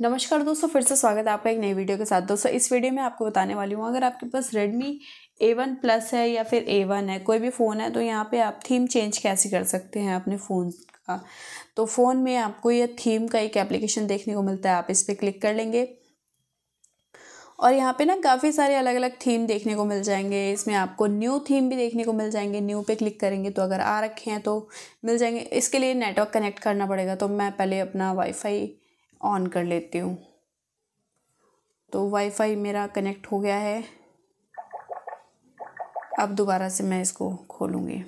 नमस्कार दोस्तों फिर से स्वागत है आपका एक नई वीडियो के साथ दोस्तों इस वीडियो में आपको बताने वाली हूँ अगर आपके पास रेडमी ए वन प्लस है या फिर ए वन है कोई भी फ़ोन है तो यहाँ पे आप थीम चेंज कैसे कर सकते हैं अपने फ़ोन का तो फ़ोन में आपको यह थीम का एक एप्लीकेशन देखने को मिलता है आप इस पर क्लिक कर लेंगे और यहाँ पे ना काफ़ी सारे अलग अलग थीम देखने को मिल जाएंगे इसमें आपको न्यू थीम भी देखने को मिल जाएंगे न्यू पे क्लिक करेंगे तो अगर आ रखे हैं तो मिल जाएंगे इसके लिए नेटवर्क कनेक्ट करना पड़ेगा तो मैं पहले अपना वाईफाई ऑन कर लेती हूँ तो वाईफाई मेरा कनेक्ट हो गया है अब दोबारा से मैं इसको खोलूँगी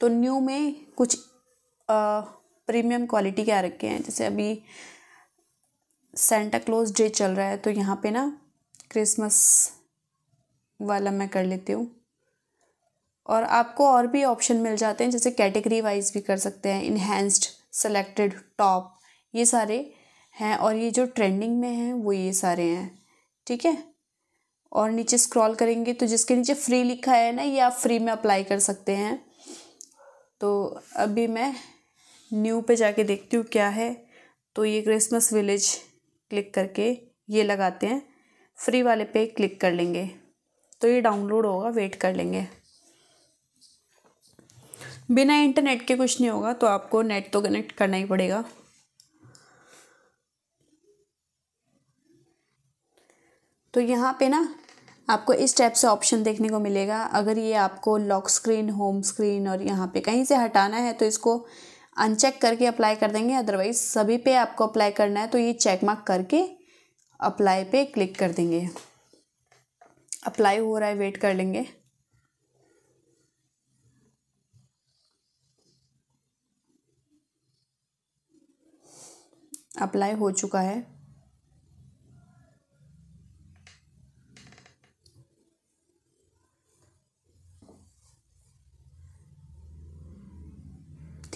तो न्यू में कुछ प्रीमियम क्वालिटी के आ रखे हैं जैसे अभी सेंटा क्लोज डे चल रहा है तो यहाँ पे ना क्रिसमस वाला मैं कर लेती हूँ और आपको और भी ऑप्शन मिल जाते हैं जैसे कैटेगरी वाइज भी कर सकते हैं इन्हेंस्ड सेलेक्टेड टॉप ये सारे हैं और ये जो ट्रेंडिंग में हैं वो ये सारे हैं ठीक है और नीचे स्क्रॉल करेंगे तो जिसके नीचे फ्री लिखा है ना ये आप फ्री में अप्लाई कर सकते हैं तो अभी मैं न्यू पे जाके देखती हूँ क्या है तो ये क्रिसमस विलेज क्लिक करके ये लगाते हैं फ्री वाले पे क्लिक कर लेंगे तो ये डाउनलोड होगा वेट कर लेंगे बिना इंटरनेट के कुछ नहीं होगा तो आपको नेट तो कनेक्ट करना ही पड़ेगा तो यहाँ पे ना आपको इस टाइप से ऑप्शन देखने को मिलेगा अगर ये आपको लॉक स्क्रीन होम स्क्रीन और यहाँ पे कहीं से हटाना है तो इसको अनचेक करके अप्लाई कर देंगे अदरवाइज सभी पे आपको अप्लाई करना है तो ये चेक मार्क करके अप्लाई पे क्लिक कर देंगे अप्लाई हो रहा है वेट कर लेंगे अप्लाई हो चुका है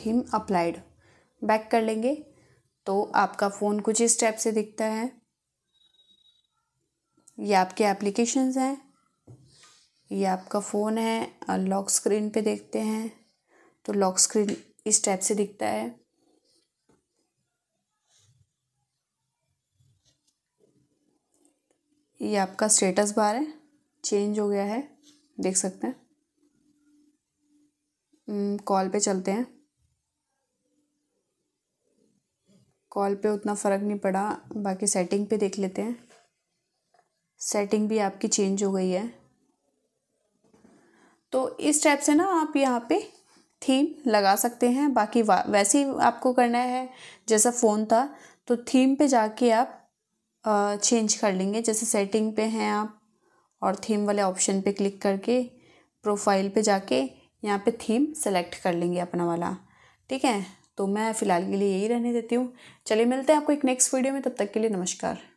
थीम अप्लाइड बैक कर लेंगे तो आपका फ़ोन कुछ इस टाइप से दिखता है ये आपके एप्लीकेशंस हैं ये आपका फ़ोन है लॉक स्क्रीन पे देखते हैं तो लॉक स्क्रीन इस टाइप से दिखता है ये आपका स्टेटस बार है चेंज हो गया है देख सकते हैं कॉल hmm, पे चलते हैं कॉल पे उतना फ़र्क नहीं पड़ा बाकी सेटिंग पे देख लेते हैं सेटिंग भी आपकी चेंज हो गई है तो इस टाइप से ना आप यहाँ पे थीम लगा सकते हैं बाकी वैसे ही आपको करना है जैसा फ़ोन था तो थीम पे जाके आप चेंज कर लेंगे जैसे सेटिंग पे हैं आप और थीम वाले ऑप्शन पे क्लिक करके प्रोफाइल पे जाके यहाँ पे थीम सेलेक्ट कर लेंगे अपना वाला ठीक है तो मैं फ़िलहाल के लिए यही रहने देती हूँ चलिए मिलते हैं आपको एक नेक्स्ट वीडियो में तब तक के लिए नमस्कार